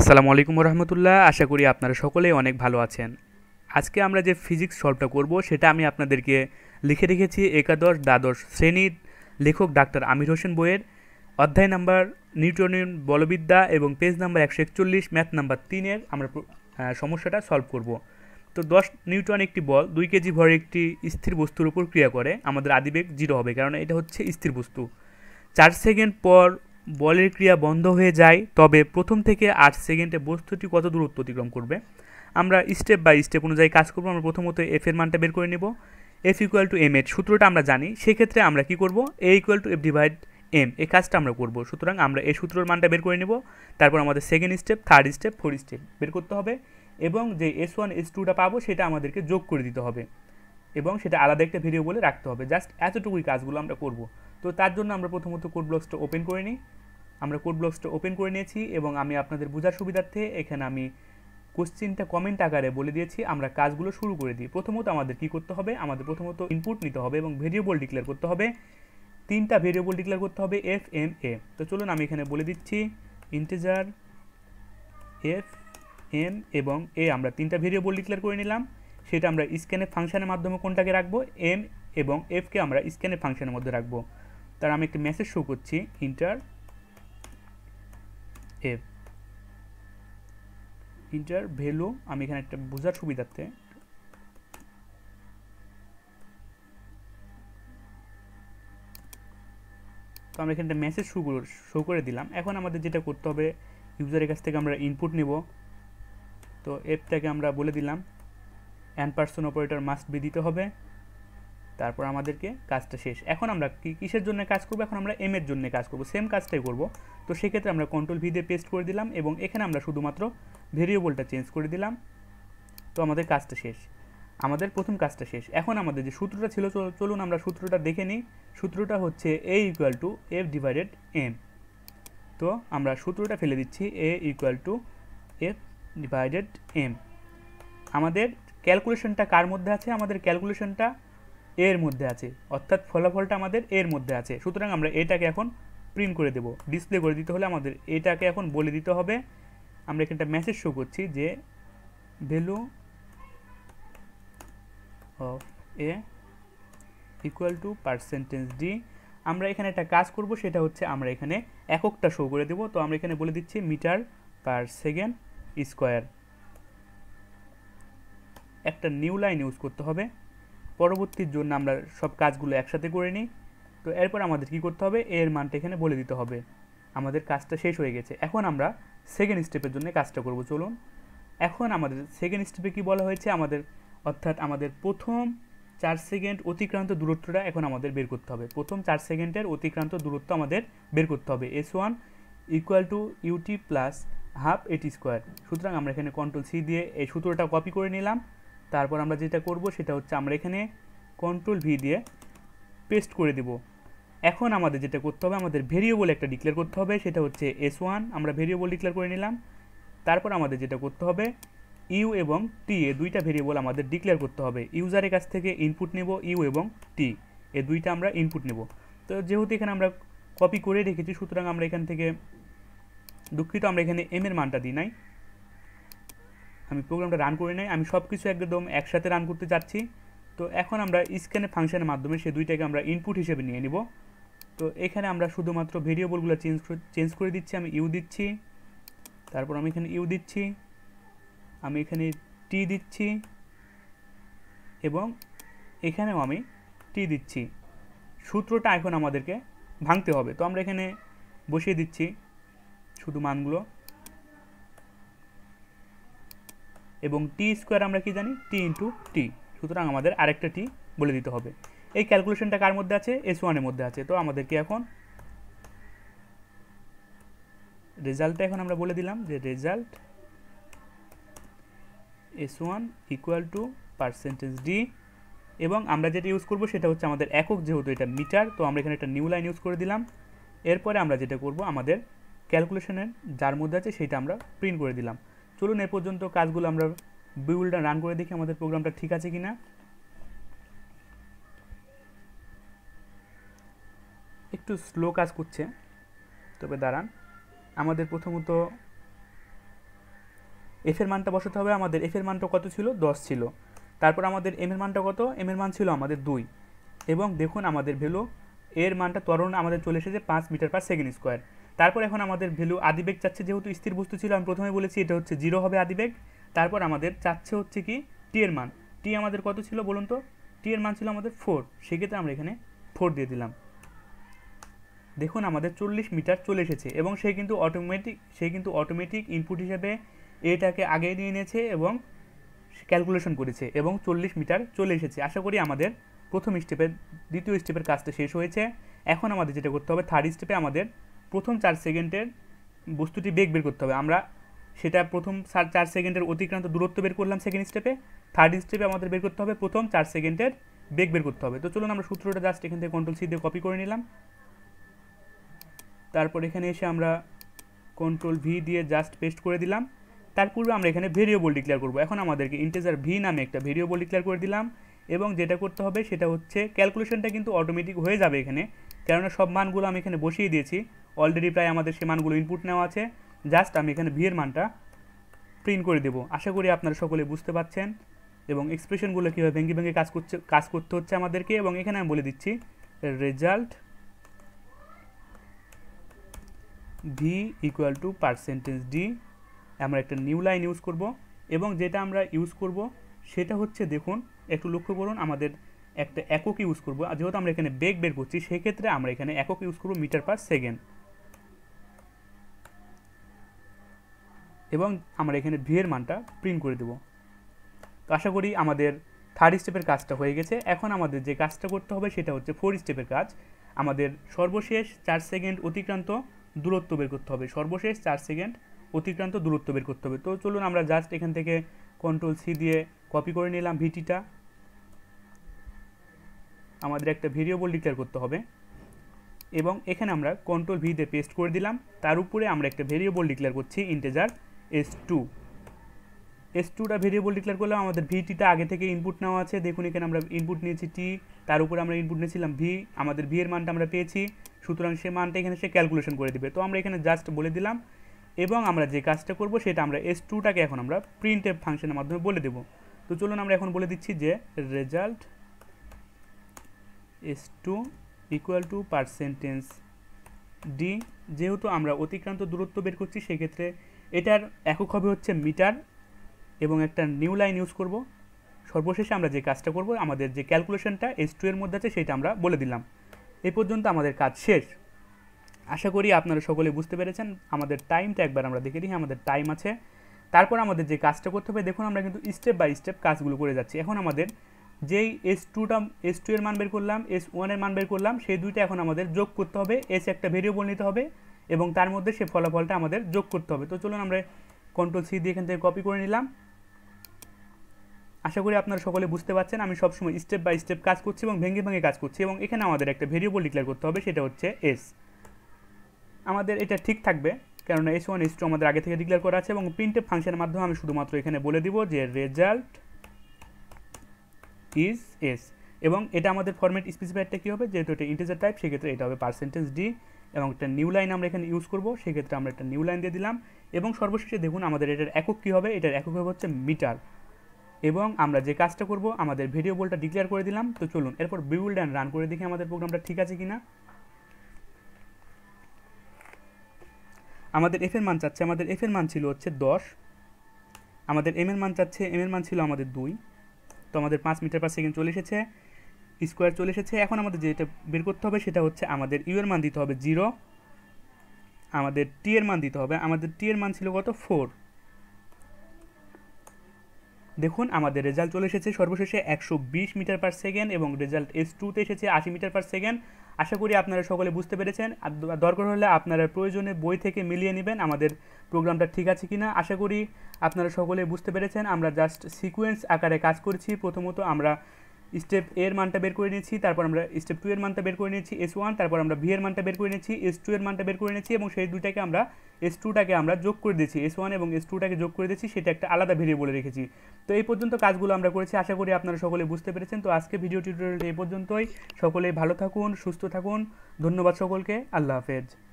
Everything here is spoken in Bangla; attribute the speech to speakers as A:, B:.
A: আসসালামু আলাইকুম রহমতুল্লাহ আশা করি আপনারা সকলেই অনেক ভালো আছেন আজকে আমরা যে ফিজিক্স সলভটা করব সেটা আমি আপনাদেরকে লিখে রেখেছি একাদশ দ্বাদশ শ্রেণীর লেখক ডাক্তার আমির হোসেন বইয়ের অধ্যায় নাম্বার নিউটনিয়ন বলবিদ্যা এবং পেজ নাম্বার একশো একচল্লিশ ম্যাথ নাম্বার তিনের আমরা সমস্যাটা সলভ করব তো দশ নিউটন একটি বল দুই কেজি ভরের একটি স্থির বস্তুর উপর ক্রিয়া করে আমাদের আদিবেগ জিরো হবে কারণ এটা হচ্ছে স্থির বস্তু চার সেকেন্ড পর বলের ক্রিয়া বন্ধ হয়ে যায় তবে প্রথম থেকে আট সেকেন্ডে বস্তুটি কত দূরত্ব অতিক্রম করবে আমরা স্টেপ বাই স্টেপ অনুযায়ী কাজ করবো আমরা প্রথমত এফ এর মানটা বের করে নেব এফ ইকুয়াল টু এম এর সূত্রটা আমরা জানি সেক্ষেত্রে আমরা কি করব a equal to F divide M এই কাজটা আমরা করব সুতরাং আমরা এই সূত্রের মানটা বের করে নেব তারপর আমাদের second step third step four step বের করতে হবে এবং যে এস ওয়ান এস টুটা পাবো সেটা আমাদেরকে যোগ করে দিতে হবে এবং সেটা আলাদা একটা ভিডিও বলে রাখতে হবে জাস্ট এতটুকুই কাজগুলো আমরা করব তো তার জন্য আমরা প্রথমত কোড ব্লকসটা ওপেন করে নিই আমরা কোড ব্লকসটা ওপেন করে নিয়েছি এবং আমি আপনাদের বোঝার সুবিধার্থে এখানে আমি কোশ্চিনটা কমেন্ট আকারে বলে দিয়েছি আমরা কাজগুলো শুরু করে দিই প্রথমত আমাদের কি করতে হবে আমাদের প্রথমত ইনপুট নিতে হবে এবং ভেরিয়েবল ডিক্লেয়ার করতে হবে তিনটা ভেরিয়েবল ডিক্লেয়ার করতে হবে এফ এম এ তো চলুন আমি এখানে বলে দিচ্ছি ইন্টেজার এফ এম এবং এ আমরা তিনটা ভেরিয়েবল ডিক্লেয়ার করে নিলাম সেটা আমরা স্ক্যানে ফাংশানের মাধ্যমে কোনটাকে রাখবো এম এবং এফকে আমরা স্ক্যানে ফাংশানের মধ্যে রাখবো তার আমি একটি মেসেজ শো করছি ইন্টার এফ ইন্টার ভ্যালু আমি এখানে একটা বোঝার সুবিধার্থে তো আমরা এখানে মেসেজ শো শো করে দিলাম এখন আমাদের যেটা করতে হবে ইউজারের কাছ থেকে আমরা ইনপুট নেব তো অ্যাপটাকে আমরা বলে দিলাম ampersand operator must be দিতে হবে তারপর আমাদেরকে কাজটা শেষ এখন আমরা কিসের জন্য কাজ করবো এখন আমরা এম এর জন্য কাজ করবো সেম কাজটাই করব তো সেক্ষেত্রে আমরা কন্ট্রোল ভি দিয়ে পেস্ট করে দিলাম এবং এখানে আমরা শুধুমাত্র ভেরিয়েবলটা চেঞ্জ করে দিলাম তো আমাদের কাজটা শেষ আমাদের প্রথম কাজটা শেষ এখন আমাদের যে সূত্রটা ছিল চলুন আমরা সূত্রটা দেখে নিই সূত্রটা হচ্ছে a equal to F divided M তো আমরা সূত্রটা ফেলে দিচ্ছি a equal to F divided M আমাদের ক্যালকুলেশনটা কার মধ্যে আছে আমাদের ক্যালকুলেশনটা এর মধ্যে আছে অর্থাৎ ফলাফলটা আমাদের এর মধ্যে আছে সুতরাং আমরা এটাকে এখন প্রিন্ট করে দেব ডিসপ্লে করে দিতে হলে আমাদের এটাকে এখন বলে দিতে হবে আমরা এখানটা মেসেজ শো করছি যে value of a equal to percentage D আমরা এখানে একটা কাজ করব সেটা হচ্ছে আমরা এখানে এককটা শো করে দেব তো আমরা এখানে বলে দিচ্ছি মিটার পার সেকেন্ড স্কোয়ার একটা নিউ লাইন ইউজ করতে হবে পরবর্তীর জন্য আমরা সব কাজগুলো একসাথে করে নিই তো এরপর আমাদের কি করতে হবে এর মানটা এখানে বলে দিতে হবে আমাদের কাজটা শেষ হয়ে গেছে এখন আমরা সেকেন্ড স্টেপের জন্য কাজটা করব চলুন এখন আমাদের সেকেন্ড স্টেপে কি বলা হয়েছে আমাদের অর্থাৎ আমাদের প্রথম চার সেকেন্ড অতিক্রান্ত দূরত্বটা এখন আমাদের বের করতে হবে প্রথম চার সেকেন্ডের অতিক্রান্ত দূরত্ব আমাদের বের করতে হবে S one equal to UT plus half AT square সুতরাং আমরা এখানে কন্ট্রোল সি দিয়ে এই সূত্রটা কপি করে নিলাম তারপর আমরা যেটা করব সেটা হচ্ছে আমরা এখানে কন্ট্রোল ভি দিয়ে পেস্ট করে দেব এখন আমাদের যেটা করতে হবে আমাদের ভেরিয়েবল একটা ডিক্লেয়ার করতে হবে সেটা হচ্ছে এস ওয়ান আমরা ভেরিয়েবল ডিক্লেয়ার করে নিলাম তারপর আমাদের যেটা করতে হবে ইউ এবং টি এ দুইটা ভেরিয়েবল আমাদের ডিক্লেয়ার করতে হবে ইউজারের কাছ থেকে ইনপুট নেব ইউ এবং টি এ দুইটা আমরা ইনপুট নেব তো যেহেতু এখানে আমরা কপি করে রেখেছি সুতরাং আমরা এখান থেকে দুঃখিত আমরা এখানে এম এর মানটা দিই নাই আমি প্রোগ্রামটা রান করে নেই আমি সব কিছু একদম একসাথে রান করতে যাচ্ছি তো এখন আমরা স্ক্যানে ফাংশনের মাধ্যমে সে দুইটাকে আমরা ইনপুট হিসেবে নিয়ে নিব তো এখানে আমরা শুধুমাত্র ভেরিয়েবলগুলো চেঞ্জ চেঞ্জ করে দিচ্ছি আমি ইউ দিচ্ছি তারপর আমি এখানে ইউ দিচ্ছি আমি এখানে টি দিচ্ছি এবং এখানেও আমি টি দিচ্ছি সূত্রটা এখন আমাদেরকে ভাঙতে হবে তো আমরা এখানে বসিয়ে দিচ্ছি শুধু মানগুলো এবং টি স্কোয়ার আমরা কি জানি টি ইন্টু টি সুতরাং আমাদের আরেকটা টি বলে দিতে হবে এই ক্যালকুলেশনটা কার মধ্যে আছে এস ওয়ানের মধ্যে আছে তো আমাদেরকে এখন রেজাল্টটা এখন আমরা বলে দিলাম যে result S one equal to percentage D এবং আমরা যেটা ইউজ করব সেটা হচ্ছে আমাদের একক যেহেতু এটা মিটার তো আমরা এখানে একটা নিউ লাইন ইউজ করে দিলাম এরপরে আমরা যেটা করব আমাদের ক্যালকুলেশনের যার মধ্যে আছে সেটা আমরা প্রিন্ট করে দিলাম চলুন এ পর্যন্ত কাজগুলো আমরা বিউলটা রান করে দেখি আমাদের প্রোগ্রামটা ঠিক আছে কিনা একটু স্লো কাজ করছে তবে দাঁড়ান আমাদের প্রথমত এফের মানটা বসাতে হবে আমাদের এফের মানটা কত ছিল দশ ছিল তারপর আমাদের এম এর মানটা কত এম এর মান ছিল আমাদের দুই এবং দেখুন আমাদের ভ্যালু এর মানটা ত্বরণ আমাদের চলে এসেছে পাঁচ মিটার পার সেকেন্ড স্কোয়ার তারপর এখন আমাদের ভ্যালু আদিবেগ চাচ্ছে যেহেতু স্থির বস্তু ছিল আমি প্রথমে বলেছি এটা হচ্ছে জিরো হবে আদিবেগ তারপর আমাদের চাচ্ছে হচ্ছে কি টি এর মান টি আমাদের কত ছিল বলুন তো টি এর মান ছিল আমাদের ফোর সেক্ষেত্রে আমরা এখানে ফোর দিয়ে দিলাম দেখুন আমাদের চল্লিশ মিটার চলে এসেছে এবং সে কিন্তু অটোমেটিক সে কিন্তু অটোমেটিক ইনপুট হিসেবে এটাকে আগে নিয়ে নিয়েছে এবং ক্যালকুলেশন করেছে এবং চল্লিশ মিটার চলে এসেছে আশা করি আমাদের প্রথম স্টেপের দ্বিতীয় স্টেপের কাজটা শেষ হয়েছে এখন আমাদের যেটা করতে হবে থার্ড স্টেপে আমাদের প্রথম চার সেকেন্ডের বস্তুটি বেগ বের করতে হবে আমরা সেটা প্রথম চার সেকেন্ডের অতিক্রান্ত দূরত্ব বের করলাম সেকেন্ড স্টেপে থার্ড স্টেপে আমাদের বের করতে হবে প্রথম চার সেকেন্ডের বেগ বের করতে হবে তো চলুন আমরা সূত্রটা জাস্ট এখান থেকে কন্ট্রোল সি দিয়ে কপি করে নিলাম তারপর এখানে এসে আমরা কন্ট্রোল ভি দিয়ে জাস্ট পেস্ট করে দিলাম তার পূর্বে আমরা এখানে ভেরিয়েবল ডিক্লেয়ার করব এখন আমাদেরকে ইন্টেজার ভি নামে একটা ভেরিয়েবল ডিক্লেয়ার করে দিলাম এবং যেটা করতে হবে সেটা হচ্ছে ক্যালকুলেশনটা কিন্তু অটোমেটিক হয়ে যাবে এখানে কেননা সব মানগুলো আমি এখানে বসিয়ে দিয়েছি অলরেডি প্রায় আমাদের সে মানগুলো ইনপুট নেওয়া আছে জাস্ট আমি এখানে ভিয়ের মানটা প্রিন্ট করে দেবো আশা করি আপনারা সকলে বুঝতে পারছেন এবং এক্সপ্রেশনগুলো কীভাবে ভেঙে ভেঙ্গে কাজ করছে কাজ করতে হচ্ছে আমাদেরকে এবং এখানে আমি বলে দিচ্ছি result V equal to percentage D আমরা একটা নিউ লাইন ইউজ করব এবং যেটা আমরা ইউজ করব সেটা হচ্ছে দেখুন একটু লক্ষ্য করুন আমাদের একটা একক ইউজ আর যেহেতু আমরা এখানে বেগ বের করছি সেক্ষেত্রে আমরা এখানে একক ইউজ করবো মিটার পার সেকেন্ড এবং আমরা এখানে ভিয়ের মানটা প্রিন্ট করে দেব তো আশা করি আমাদের থার্ড স্টেপের কাজটা হয়ে গেছে এখন আমাদের যে কাজটা করতে হবে সেটা হচ্ছে ফোর স্টেপের কাজ আমাদের সর্বশেষ চার সেকেন্ড অতিক্রান্ত দূরত্ব বের করতে হবে সর্বশেষ চার সেকেন্ড অতিক্রান্ত দূরত্ব বের করতে হবে তো চলুন আমরা জাস্ট এখান থেকে কন্ট্রোল সি দিয়ে কপি করে নিলাম ভিটিটা আমাদের একটা ভেরিয়েবল ডিক্লেয়ার করতে হবে এবং এখানে আমরা কন্ট্রোল ভিতে পেস্ট করে দিলাম তার উপরে আমরা একটা ভেরিয়েবল ডিক্লেয়ার করছি ইন্টেজার এস টু এস টুটা ভেরিয়েবল ডিক্লেয়ার করলাম আমাদের ভিটিটা আগে থেকে ইনপুট নেওয়া আছে দেখুন এখানে আমরা ইনপুট নিয়েছি টি তার উপর আমরা ইনপুট নিয়েছিলাম ভি আমাদের ভি এর মানটা আমরা পেয়েছি সুতরাং সে মানটা এখানে সে ক্যালকুলেশন করে দিবে তো আমরা এখানে জাস্ট বলে দিলাম এবং আমরা যে কাজটা করব সেটা আমরা এস টুটাকে এখন আমরা প্রিন্টের ফাংশনের মাধ্যমে বলে দেব তো চলুন আমরা এখন বলে দিচ্ছি যে result S two equal to percentage D যেহেতু আমরা অতিক্রান্ত দূরত্ব বের করছি সেক্ষেত্রে এটার একক হবে হচ্ছে মিটার এবং একটা নিউ লাইন ইউজ করব সর্বশেষে আমরা যে কাজটা করব আমাদের যে ক্যালকুলেশনটা এস টু এর মধ্যে আছে সেটা আমরা বলে দিলাম এ পর্যন্ত আমাদের কাজ শেষ আশা করি আপনারা সকলে বুঝতে পেরেছেন আমাদের টাইমটা একবার আমরা দেখে দিই আমাদের টাইম আছে তারপর আমাদের যে কাজটা করতে হবে দেখুন আমরা কিন্তু স্টেপ বাই স্টেপ কাজগুলো করে যাচ্ছি এখন আমাদের যেই এস টুটা এস টু এর মান বের করলাম এস ওয়ানের মান বের করলাম সেই দুইটা এখন আমাদের যোগ করতে হবে এস একটা ভেরিয়েবল নিতে হবে এবং তার মধ্যে সে ফলাফলটা আমাদের যোগ করতে হবে তো চলুন আমরা কন্ট্রোল সি দিয়ে এখান থেকে কপি করে নিলাম আশা করি আপনারা সকলে বুঝতে পারছেন আমি সবসময় স্টেপ বাই স্টেপ কাজ করছি এবং ভেঙে ভেঙে কাজ করছি এবং এখানে আমাদের একটা ভেরিয়েবল ডিক্লেয়ার করতে হবে সেটা হচ্ছে এস আমাদের এটা ঠিক থাকবে কেননা এস ওয়ান এস টু আমাদের আগে থেকে ডিক্লেয়ার করা আছে এবং প্রিন্টে ফাংশনের মাধ্যমে আমি শুধুমাত্র এখানে বলে দিব যে রেজাল্ট ইজ এস এবং এটা আমাদের ফরম্যাট স্পেসিফাইডটা কী হবে যেহেতু এটা ইন্টিজার টাইপ সেক্ষেত্রে এটা হবে পার্সেন্টেজ ডি এবং একটা নিউ লাইন আমরা এখানে ইউজ করবো সেক্ষেত্রে আমরা একটা নিউ লাইন দিয়ে দিলাম এবং সর্বশেষে দেখুন আমাদের এটার একক কী হবে এটার একক হবে হচ্ছে মিটার এবং আমরা যে কাজটা করব আমাদের ভিডিও বলটা ডিক্লেয়ার করে দিলাম তো চলুন এরপর বিউল্ড অ্যান্ড রান করে দেখি আমাদের প্রোগ্রামটা ঠিক আছে কি না আমাদের এফ এর মান চাচ্ছে আমাদের এফ এর মান ছিল হচ্ছে দশ আমাদের এম এর মান চাচ্ছে এম এর মান ছিল আমাদের দুই তো আমাদের পাঁচ মিটার পার সেকেন্ড চলে এসেছে স্কোয়ার চলে এসেছে এখন আমাদের যেটা বের করতে হবে সেটা হচ্ছে আমাদের ইউ এর মান দিতে হবে জিরো আমাদের টি এর মান দিতে হবে আমাদের টি এর মান ছিল কত ফোর দেখুন আমাদের রেজাল্ট চলে এসেছে সর্বশেষে একশো বিশ মিটার পার সেকেন্ড এবং রেজাল্ট এস টুতে এসেছে আশি মিটার পার সেকেন্ড আশা করি আপনারা সকলে বুঝতে পেরেছেন আর দরকার হলে আপনারা প্রয়োজনে বই থেকে মিলিয়ে নেবেন আমাদের প্রোগ্রামটা ঠিক আছে কি না আশা করি আপনারা সকলে বুঝতে পেরেছেন আমরা জাস্ট সিকোয়েন্স আকারে কাজ করছি প্রথমত আমরা স্টেপ এর মানটা বের করে নিয়েছি তারপর আমরা স্টেপ টু এর মানটা বের করে নিয়েছি এস ওয়ান তারপর আমরা ভি এর মানটা বের করে নিয়েছি এস টু এর মানটা বের করে নিয়েছি এবং সেই দুটাকে আমরা এস টুটাকে আমরা যোগ করে দিয়েছি এস ওয়ান এবং এস টুটাকে যোগ করে দিয়েছি সেটা একটা আলাদা ভেরিয়েবলে রেখেছি তো এই পর্যন্ত কাজগুলো আমরা করেছি আশা করি আপনারা সকলে বুঝতে পেরেছেন তো আজকে ভিডিও টিউটোরিয়াল এই পর্যন্তই সকলে ভালো থাকুন সুস্থ থাকুন ধন্যবাদ সকলকে আল্লাহ হাফেজ